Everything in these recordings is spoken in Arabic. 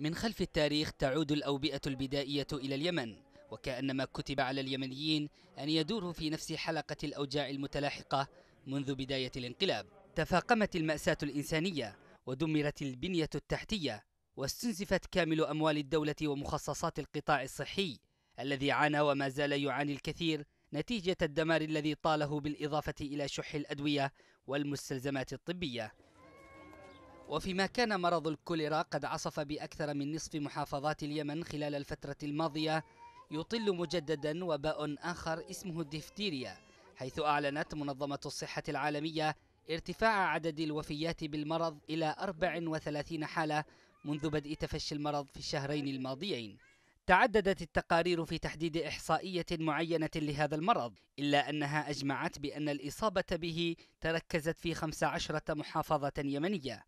من خلف التاريخ تعود الأوبئة البدائية إلى اليمن وكأنما كتب على اليمنيين أن يدوروا في نفس حلقة الأوجاع المتلاحقة منذ بداية الانقلاب تفاقمت المأساة الإنسانية ودمرت البنية التحتية واستنزفت كامل أموال الدولة ومخصصات القطاع الصحي الذي عانى وما زال يعاني الكثير نتيجة الدمار الذي طاله بالإضافة إلى شح الأدوية والمستلزمات الطبية وفيما كان مرض الكوليرا قد عصف بأكثر من نصف محافظات اليمن خلال الفترة الماضية يطل مجددا وباء آخر اسمه الدفتيريا حيث أعلنت منظمة الصحة العالمية ارتفاع عدد الوفيات بالمرض إلى 34 حالة منذ بدء تفشي المرض في الشهرين الماضيين تعددت التقارير في تحديد إحصائية معينة لهذا المرض إلا أنها أجمعت بأن الإصابة به تركزت في 15 محافظة يمنية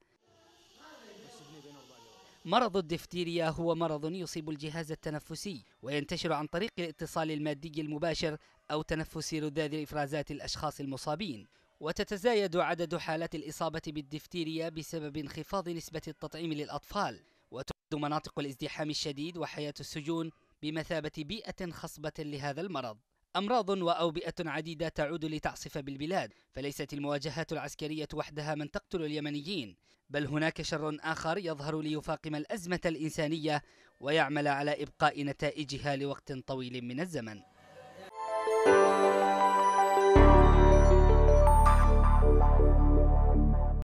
مرض الدفتيريا هو مرض يصيب الجهاز التنفسي وينتشر عن طريق الاتصال المادي المباشر أو تنفس رذاذ إفرازات الأشخاص المصابين وتتزايد عدد حالات الإصابة بالدفتيريا بسبب انخفاض نسبة التطعيم للأطفال وتعد مناطق الازدحام الشديد وحياة السجون بمثابة بيئة خصبة لهذا المرض أمراض وأوبئة عديدة تعود لتعصف بالبلاد فليست المواجهات العسكرية وحدها من تقتل اليمنيين بل هناك شر آخر يظهر ليفاقم الأزمة الإنسانية ويعمل على إبقاء نتائجها لوقت طويل من الزمن